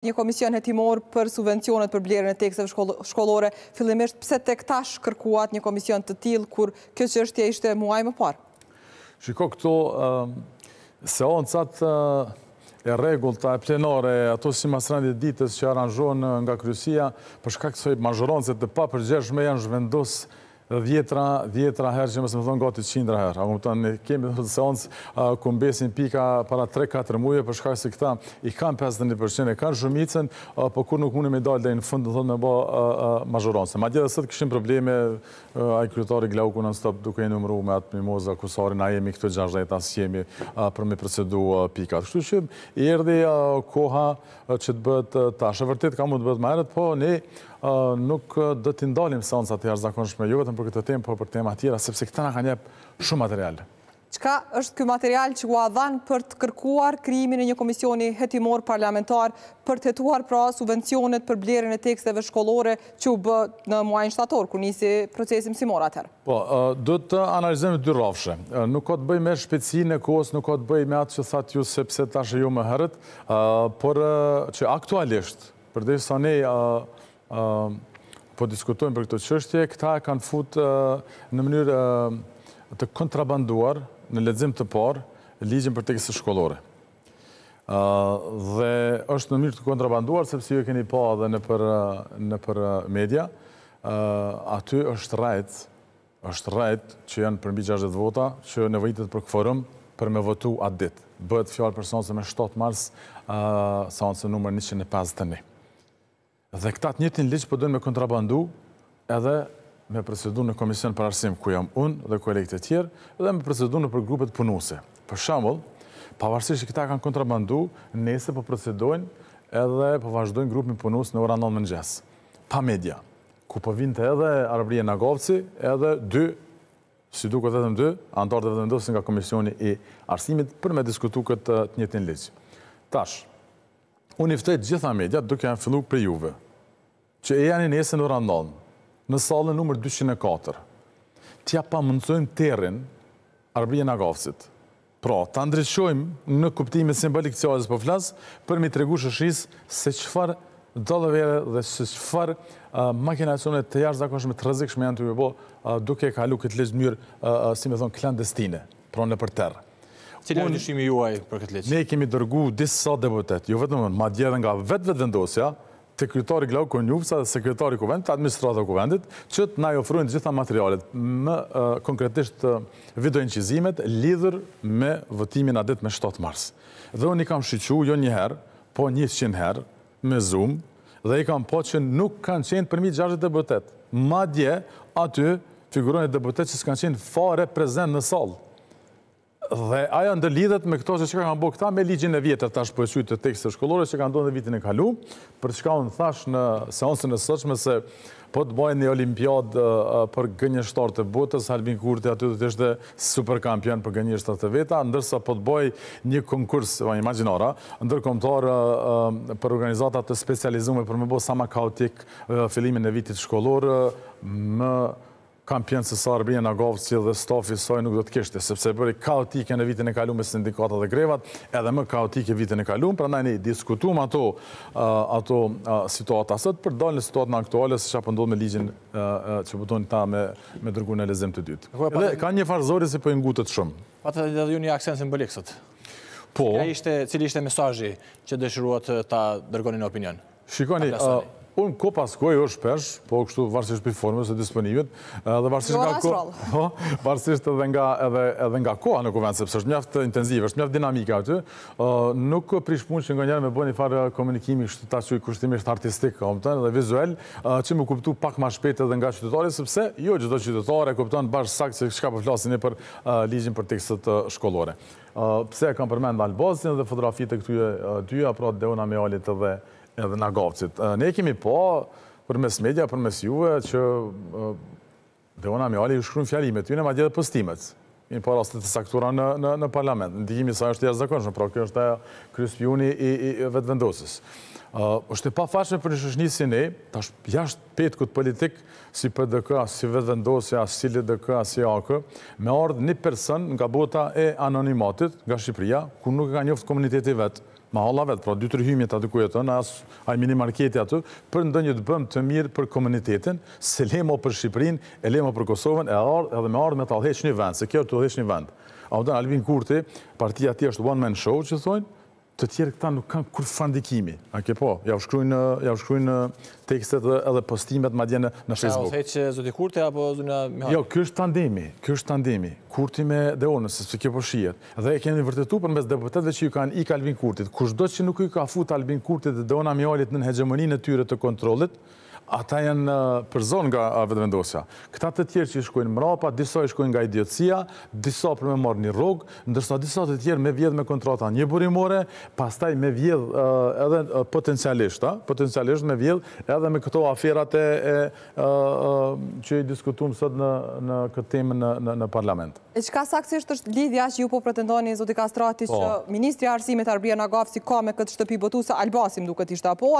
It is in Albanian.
një komision hetimor për subvencionet për blerën e tekseve shkollore, fillimisht pse të këtash kërkuat një komision të tilë, kur kjo që është ishte muaj më parë? Shiko këto seonësat e regull të e plenore, ato si masrandit ditës që aranjohën nga kryusia, përshka këso i të dhe pa përgjeshme janë zhvendosë Vjetra, vjetra herë që mësë më thonë gati qindra herë. A këmë të në kemi të të seonsë ku më besin pika para 3-4 muje, për shkaj se këta i kam 51%, e kam shumicën, për po kur nuk mune me dalë dhe i në fund të thonë me bo mazhoronse. Ma gjithë dhe sëtë këshim probleme, a i kryetari Gleu në stop duke i në me atë mimoza kusari, na jemi këtë gjashdajt asë jemi për me procedu pika. Kështu që i erdi koha që të bëtë tashë. Vërtit ka të bëtë ma po ne nuk dhe të ndalim seansat të jarë zakonshme, jo vetëm për këtë temë, por për tema tjera, sepse këta nga njep shumë material. Qka është këj material që gua dhanë për të kërkuar krimin e një komisioni hetimor parlamentar për të hetuar pra subvencionet për blerën e teksteve shkollore që u bë në muajnë shtator, ku nisi procesim si mora tërë? Po, dhëtë të analizemi dy rafshe. Nuk ka të bëj me shpecijin e kohës, nuk ka të bëj me atë që thatë ju sepse tashë ju më herët, por që aktualisht, për dhe sa ne Ehm, po diskutojmë për këto qështje, këta kanë fut eh, në mënyrë eh, të kontrabanduar në ledzim të parë ligjën për tekisë shkollore. Eh, dhe është në mënyrë të kontrabanduar, sepse ju e keni pa dhe në për media, aty është rajtë, është rajtë që janë përmbi 60 vota, që në për këforëm për me votu atë ditë. Bëhet fjallë për sonëse me 7 mars, sonëse numër 151. Dhe këta të njëtin liqë përdojnë po me kontrabandu edhe me presidu në komision për arsim ku jam unë dhe të tjerë edhe me presidu në për grupet punuse. Për shambull, pavarësisht që këta kanë kontrabandu, nese për po presidojnë edhe për po vazhdojnë grupin punus në ora 9 mëngjes. Pa media, ku përvinte edhe Arbrie Nagovci edhe dy, si duke dhe dhe më dy, antarët dhe dhe nga komisioni i arsimit për me diskutu këtë të njëtin liqë. Tashë, unë i të gjitha medjat duke janë fillu për juve, që e janë i nese në randon, në salën nëmër 204, tja pa mëndësojmë terin arbije pra, në gafësit. Pra, të ndryqojmë në kuptimit simbolik të qajës për po flasë, për mi të regu shëshisë se qëfar dollëvere dhe se qëfar uh, makinacionet të jarë zakonshme të rëzikshme janë të ju bo uh, duke ka kalu këtë leqë njërë, uh, si me thonë, klandestine, pra në për terë. Cilë është dëshimi juaj për këtë leqë? Ne kemi dërgu disa deputet, jo vetëm madje edhe nga vetë vetë vendosja, sekretari Glau Konjufsa dhe sekretari kuvendit, administrata kuvendit, që të i ofrujnë të gjitha materialet, më konkretisht videoinqizimet, lidhër me votimin a ditë me 7 mars. Dhe unë i kam shqyqu, jo njëherë, po 100 herë, me Zoom, dhe i kam po që nuk kanë qenë përmi 6 deputet. Madje, aty figurojnë deputet që s'kanë qenë fare prezent në sallë dhe aja ndëllidhet me këto se që ka kanë bo këta me ligjin e vjetër tash po e të tekste shkollore që ka ndonë dhe vitin e kalu, për që ka unë thash në seonsën e sëqme se po të bojnë një olimpiad për gënjështar të botës, Albin Kurti aty dhe të ishte super kampion për gënjështar të veta, ndërsa po të bojnë një konkurs, va një maginara, ndërkomtar për organizatat të specializume për me bo sama kaotik fillimin e vitit shkollore, kampion se Sarbrien Agovci dhe stofi soj nuk do të kishte, sepse bëri kaotike në vitin e kalum me sindikata dhe grevat, edhe më kaotike vitin e kalum, pra nëjni ne diskutum ato, ato situata sëtë, për dalën në situatë në aktuale, se shka pëndodh me ligjin që putoni po ta me, me dërgu në lezim të dytë. Dhe ka një farzori si për po ingutët shumë. Pa të dhe dhe ju një aksen simbolikësët. Po. Ishte, cili ishte mesajji që dëshruat ta dërgoni në opinion? Shikoni, unë ko paskoj është shpesh, po kështu varsisht për formës e disponimit, eh, dhe varsisht nga edhe nga, edhe, edhe nga në kuvencë, sepse është mjaftë intenzive, është mjaftë dinamika aty, eh, nuk prishpun që nga njerë me bëni një farë komunikimi kështu ta që i kushtimisht artistik, këmëtën, dhe vizuel, eh, që më kuptu pak ma shpet edhe nga qytetarit, sepse jo gjithë do e kuptuan bashkë sakë që shka përflasin po e për ligjin për tekstët shkollore. pse e kam përmend Albazin dhe fotografi të këtuje dyja, pra Deona Mealit dhe, dhe edhe në Gavcit. Ne kemi po, për mes media, për mes juve, që dhe ona me ali ju shkru në fjalimet, ju në madje dhe postimet. Mi në po parastet të saktura në parlament. Në dikimi sa është të jasë zakonshme, pra është të kryus pjuni i vetë vendosis. është e pa fashme për në shëshni si ne, tash është jashtë petë këtë politik, si PDK, si vetë si LDK, si AK, me ardhë një person nga bota e anonimatit, nga Shqipëria, ku nuk e ka njoftë komuniteti vetë, ma halla vetë, pra dy të rëhymjet të ku e tënë, asë a i mini marketi atë, për në dënjë të bëm të mirë për komunitetin, se lemo për Shqiprin, e lemo për Kosovën, edhe me ardhë me të alheqë një vend, se kjo të alheqë një vend. A më dënë, Alvin Kurti, partia ti është one man show, që thonjë, të tjerë këta nuk kanë kur fandikimi. A ke po, ja u shkrujnë, ja u eh, tekstet edhe postimet ma djene në Facebook. Ja, o theqë zëti Kurti apo Jo, kjo është tandemi, kjo është tandemi. Kurti me dhe onë, sepse kjo po shijet. Dhe e kemi vërtetu për mes deputetve që ju kanë i Kalbin Kurtit. Kushtë do që nuk ju ka fut Albin Kurtit dhe dhe ona Mihajlit në hegemoninë e tyre të kontrolit, ata janë përzon nga vetëvendosja. Këta të tjerë që i shkojnë mrapa, disa i shkojnë nga idiotësia, disa për me marrë një rogë, ndërsa disa të tjerë me vjedhë me kontrata një burimore, pastaj me vjedhë edhe potencialisht, potencialisht me vjedhë edhe me këto aferat e që i diskutumë sot në këtë temë në parlament. E që ka saksisht është lidhja që ju po pretendoni, Zotika Strati, që po. Ministri Arsimit Arbria Nagafsi ka me këtë shtëpi botu se Albasim duke t'ishtë apo?